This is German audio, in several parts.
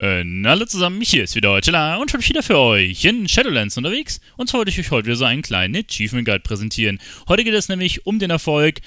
Äh, hallo zusammen, hier ist wieder Heuteler und schon wieder für euch in Shadowlands unterwegs. Und zwar wollte ich euch heute wieder so einen kleinen Achievement Guide präsentieren. Heute geht es nämlich um den Erfolg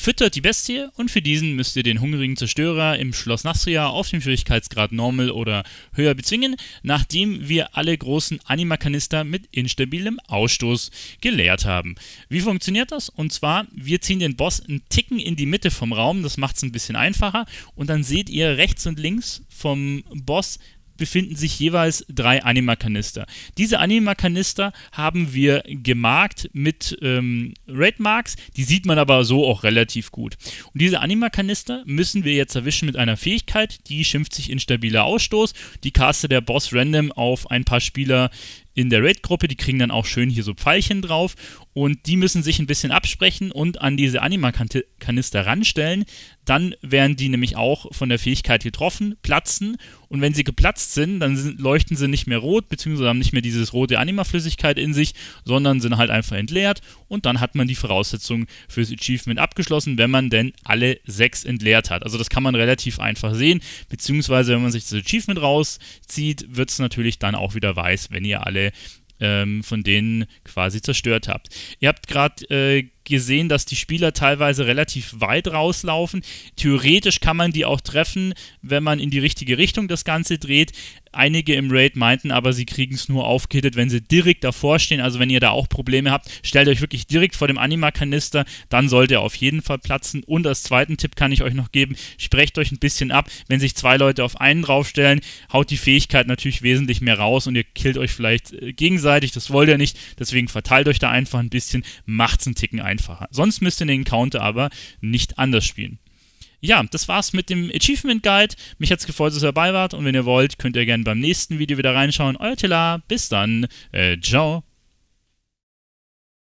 Füttert die Bestie und für diesen müsst ihr den hungrigen Zerstörer im Schloss Nastria auf dem Schwierigkeitsgrad Normal oder höher bezwingen, nachdem wir alle großen Animakanister mit instabilem Ausstoß geleert haben. Wie funktioniert das? Und zwar, wir ziehen den Boss einen Ticken in die Mitte vom Raum, das macht es ein bisschen einfacher und dann seht ihr rechts und links vom Boss befinden sich jeweils drei Anima-Kanister. Diese Anima-Kanister haben wir gemarkt mit ähm, Red Marks, die sieht man aber so auch relativ gut. Und diese Anima-Kanister müssen wir jetzt erwischen mit einer Fähigkeit, die schimpft sich instabiler Ausstoß, die castet der Boss random auf ein paar Spieler in der Raid-Gruppe, die kriegen dann auch schön hier so Pfeilchen drauf und die müssen sich ein bisschen absprechen und an diese Anima-Kanister ranstellen. Dann werden die nämlich auch von der Fähigkeit getroffen, platzen und wenn sie geplatzt sind, dann sind, leuchten sie nicht mehr rot, beziehungsweise haben nicht mehr dieses rote Anima-Flüssigkeit in sich, sondern sind halt einfach entleert und dann hat man die Voraussetzungen fürs Achievement abgeschlossen, wenn man denn alle sechs entleert hat. Also das kann man relativ einfach sehen, beziehungsweise wenn man sich das Achievement rauszieht, wird es natürlich dann auch wieder weiß, wenn ihr alle ähm, von denen quasi zerstört habt. Ihr habt gerade äh, gesehen, dass die Spieler teilweise relativ weit rauslaufen. Theoretisch kann man die auch treffen, wenn man in die richtige Richtung das Ganze dreht. Einige im Raid meinten aber, sie kriegen es nur aufgehittet, wenn sie direkt davor stehen. Also wenn ihr da auch Probleme habt, stellt euch wirklich direkt vor dem Anima-Kanister, dann sollt ihr auf jeden Fall platzen. Und als zweiten Tipp kann ich euch noch geben, sprecht euch ein bisschen ab. Wenn sich zwei Leute auf einen draufstellen, haut die Fähigkeit natürlich wesentlich mehr raus und ihr killt euch vielleicht äh, gegenseitig. Das wollt ihr nicht. Deswegen verteilt euch da einfach ein bisschen, macht's einen Ticken ein einfacher. Sonst müsst ihr den Counter aber nicht anders spielen. Ja, das war's mit dem Achievement Guide. Mich hat's gefreut, dass ihr dabei wart und wenn ihr wollt, könnt ihr gerne beim nächsten Video wieder reinschauen. Euer Tela, bis dann. Äh, ciao.